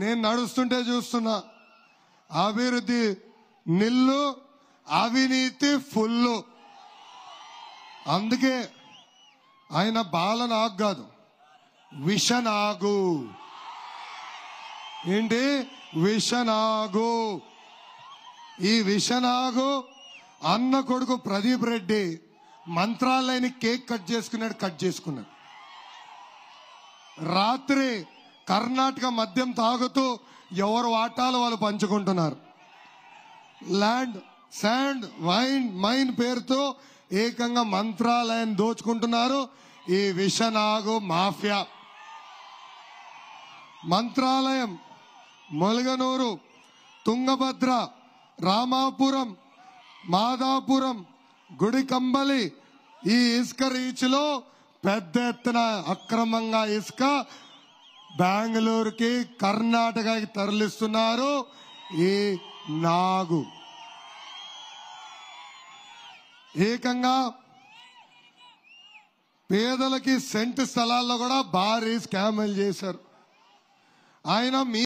నేను నడుస్తుంటే చూస్తున్నా అభివృద్ధి నిల్లు అవినీతి ఫుల్లు అందుకే ఆయన బాల నాకు కాదు విషనాగు ఏంటి విషనాగు ఈ విషనాగు అన్న కొడుకు ప్రదీప్ రెడ్డి మంత్రాలయని కేక్ కట్ చేసుకున్నాడు కట్ చేసుకున్నాడు రాత్రి కర్ణాటక మద్యం తాగుతూ ఎవరు వాటాలు వాళ్ళు పంచుకుంటున్నారు ల్యాండ్ శాండ్ వైన్ మైన్ పేరుతో ఏకంగా మంత్రాలయం దోచుకుంటున్నారు ఈ విషనాగు మాఫియా మంత్రాలయం మొలగనూరు తుంగభద్ర రామాపురం మాదాపురం గుడికంబలి ఈ ఇసుక రీచ్లో పెద్ద ఎత్తున అక్రమంగా ఇసుక బెంగళూరుకి కర్ణాటకకి తరలిస్తున్నారు ఈ నాగు ఏకంగా పేదలకి సెంటు స్థలాల్లో కూడా భారీ స్కామ్లు చేశారు ఆయన మీ